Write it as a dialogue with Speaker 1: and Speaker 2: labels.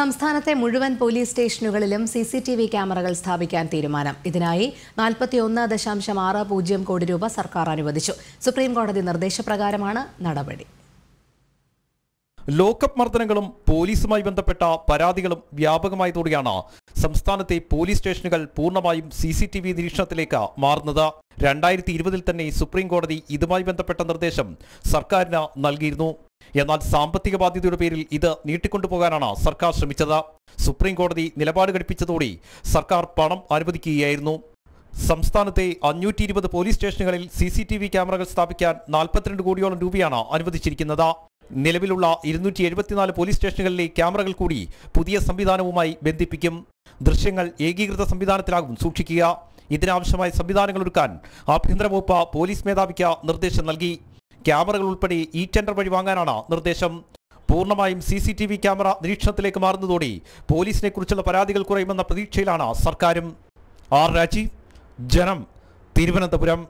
Speaker 1: സംസ്ഥാനത്തെ മുഴുവൻ പോലീസ് സ്റ്റേഷനുകളിലും സി സി ടി വി ക്യാമറകൾ സ്ഥാപിക്കാൻ തീരുമാനം ഇതിനായി നാൽപ്പത്തിയൊന്ന് ദശാംശം ആറ് പൂജ്യം കോടി രൂപ സർക്കാർ അനുവദിച്ചു സുപ്രീംകോടതി നിർദ്ദേശപ്രകാരമാണ് നടപടി
Speaker 2: ലോക്കപ്പ് മർദ്ദനങ്ങളും പോലീസുമായി ബന്ധപ്പെട്ട പരാതികളും വ്യാപകമായതോടെയാണ് സംസ്ഥാനത്തെ പോലീസ് സ്റ്റേഷനുകൾ പൂർണ്ണമായും സി സി ടി വി നിരീക്ഷണത്തിലേക്ക് മാറുന്നത് രണ്ടായിരത്തി ഇരുപതിൽ തന്നെ സുപ്രീം കോടതി ഇതുമായി ബന്ധപ്പെട്ട നിർദ്ദേശം സർക്കാരിന് നൽകിയിരുന്നു എന്നാൽ സാമ്പത്തിക ബാധ്യതയുടെ പേരിൽ ഇത് നീട്ടിക്കൊണ്ടുപോകാനാണ് സർക്കാർ ശ്രമിച്ചത് സുപ്രീം കോടതി നിലപാട് ഘടിപ്പിച്ചതോടെ സർക്കാർ പണം അനുവദിക്കുകയായിരുന്നു സംസ്ഥാനത്തെ അഞ്ഞൂറ്റി ഇരുപത് പോലീസ് സ്റ്റേഷനുകളിൽ സി സി ടി വി ക്യാമറകൾ സ്ഥാപിക്കാൻ നാൽപ്പത്തിരണ്ട് കോടിയോളം രൂപയാണ് അനുവദിച്ചിരിക്കുന്നത് നിലവിലുള്ള ഇരുന്നൂറ്റി എഴുപത്തിനാല് പോലീസ് സ്റ്റേഷനുകളിലെ ക്യാമറകൾ കൂടി പുതിയ സംവിധാനവുമായി ബന്ധിപ്പിക്കും ദൃശ്യങ്ങൾ ഏകീകൃത സംവിധാനത്തിലാകും സൂക്ഷിക്കുക ഇതിനാവശ്യമായ സംവിധാനങ്ങൾ ഒരുക്കാൻ ആഭ്യന്തര വകുപ്പ് പോലീസ് മേധാവിക്ക് നിർദ്ദേശം നൽകി ക്യാമറകൾ ഉൾപ്പെടെ ഇ ടെൻഡർ വഴി വാങ്ങാനാണ് നിർദ്ദേശം പൂർണ്ണമായും C C T V camera നിരീക്ഷണത്തിലേക്ക് മാറുന്നതോടെ പോലീസിനെ കുറിച്ചുള്ള പരാതികൾ കുറയുമെന്ന പ്രതീക്ഷയിലാണ് സർക്കാരും ആർ രാജി ജനം തിരുവനന്തപുരം